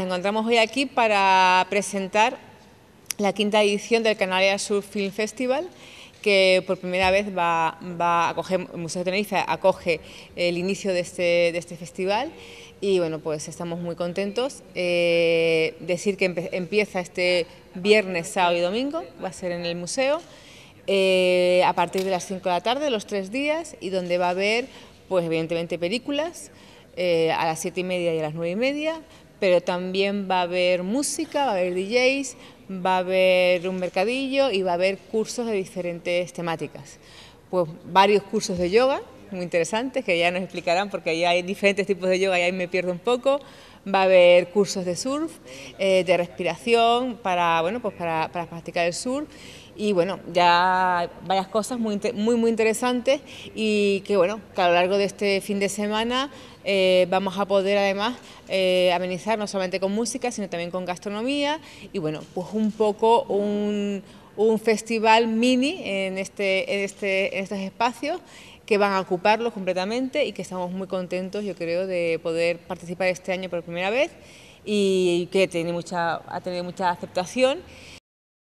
Nos encontramos hoy aquí para presentar la quinta edición del Canaria Sur Film Festival que por primera vez va, a acoger, el Museo de Tenerife acoge el inicio de este, este festival y bueno, pues estamos muy contentos. Eh, decir que empieza este viernes, sábado y domingo, va a ser en el museo, eh, a partir de las 5 de la tarde, los tres días, y donde va a haber, pues evidentemente películas, eh, a las 7 y media y a las 9 y media, pero también va a haber música, va a haber DJs, va a haber un mercadillo y va a haber cursos de diferentes temáticas. Pues varios cursos de yoga muy interesantes que ya nos explicarán porque ahí hay diferentes tipos de yoga y ahí me pierdo un poco va a haber cursos de surf, eh, de respiración, para, bueno, pues para, practicar el surf. Y bueno, ya varias cosas muy, muy, muy interesantes y que bueno, que a lo largo de este fin de semana eh, vamos a poder además eh, amenizar no solamente con música, sino también con gastronomía y bueno, pues un poco un, un festival mini en, este, este, en estos espacios que van a ocuparlo completamente y que estamos muy contentos, yo creo, de poder participar este año por primera vez y que tiene mucha, ha tenido mucha aceptación